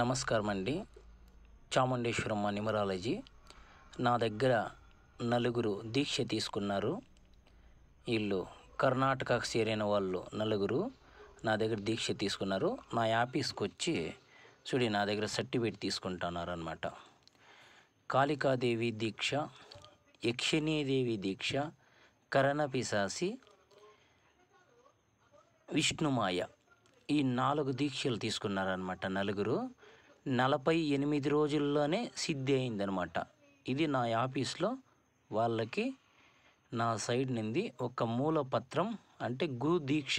నమస్కారం అండి చాముండేశ్వరమ్మ నిమరాలజీ నా దగ్గర నలుగురు దీక్ష తీసుకున్నారు వీళ్ళు కర్ణాటకకు చేరిన వాళ్ళు నలుగురు నా దగ్గర దీక్ష తీసుకున్నారు నా యాపీస్కి వచ్చి చూడి నా దగ్గర సర్టిఫికేట్ తీసుకుంటున్నారనమాట కాళికాదేవి దీక్ష యక్షిణీదేవి దీక్ష కరణపిశాసి విష్ణుమాయ ఈ నాలుగు దీక్షలు తీసుకున్నారనమాట నలుగురు నలభై ఎనిమిది రోజుల్లోనే సిద్ధి అయింది అనమాట ఇది నా ఆఫీస్లో వాళ్ళకి నా సైడ్ నుండి ఒక మూల పత్రం అంటే గురు దీక్ష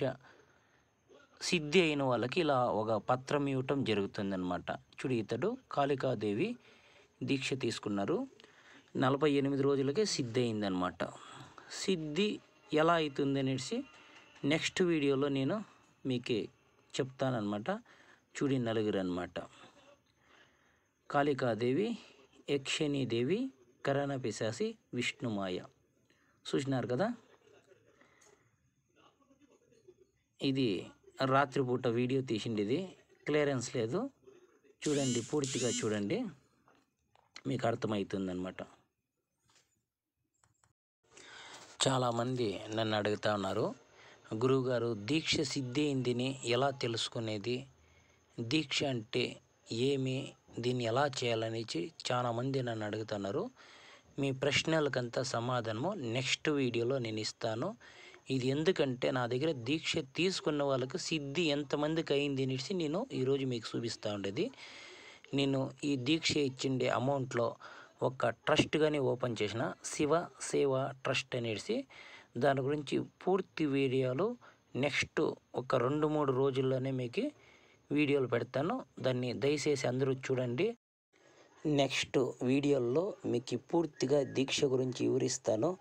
సిద్ధి అయిన వాళ్ళకి ఇలా ఒక పత్రం ఇవ్వటం జరుగుతుందనమాట చుడి ఇతడు కాళికాదేవి దీక్ష తీసుకున్నారు నలభై ఎనిమిది రోజులకే సిద్ధి అయిందనమాట సిద్ధి ఎలా అవుతుంది అనేసి నెక్స్ట్ వీడియోలో నేను మీకే చెప్తానమాట చుడి నలుగురు అనమాట కాళికాదేవి ಯಕ್ಷಿಣಿ దేవి ಕರಣ విష్ణుమాయ చూసినారు కదా ఇది రాత్రిపూట వీడియో తీసింది ఇది క్లియరెన్స్ లేదు చూడండి పూర్తిగా చూడండి మీకు అర్థమవుతుందనమాట చాలామంది నన్ను అడుగుతా ఉన్నారు గురువుగారు దీక్ష సిద్ధి అయిందని ఎలా తెలుసుకునేది దీక్ష అంటే ఏమి దీన్ని ఎలా చేయాలనేసి చాలామంది నన్ను అడుగుతున్నారు మీ ప్రశ్నలకంతా సమాధానము నెక్స్ట్ వీడియోలో నేను ఇస్తాను ఇది ఎందుకంటే నా దగ్గర దీక్ష తీసుకున్న వాళ్ళకు సిద్ధి ఎంతమందికి అయింది అనేసి నేను ఈరోజు మీకు చూపిస్తూ ఉండేది నేను ఈ దీక్ష ఇచ్చిండే అమౌంట్లో ఒక ట్రస్ట్ కానీ ఓపెన్ చేసిన శివ సేవ ట్రస్ట్ అనేసి దాని గురించి పూర్తి వీడియోలు నెక్స్ట్ ఒక రెండు మూడు రోజుల్లోనే మీకు వీడియోలు పెడతాను దాన్ని దయచేసి అందరూ చూడండి నెక్స్ట్ వీడియోల్లో మీకు పూర్తిగా దీక్ష గురించి వివరిస్తాను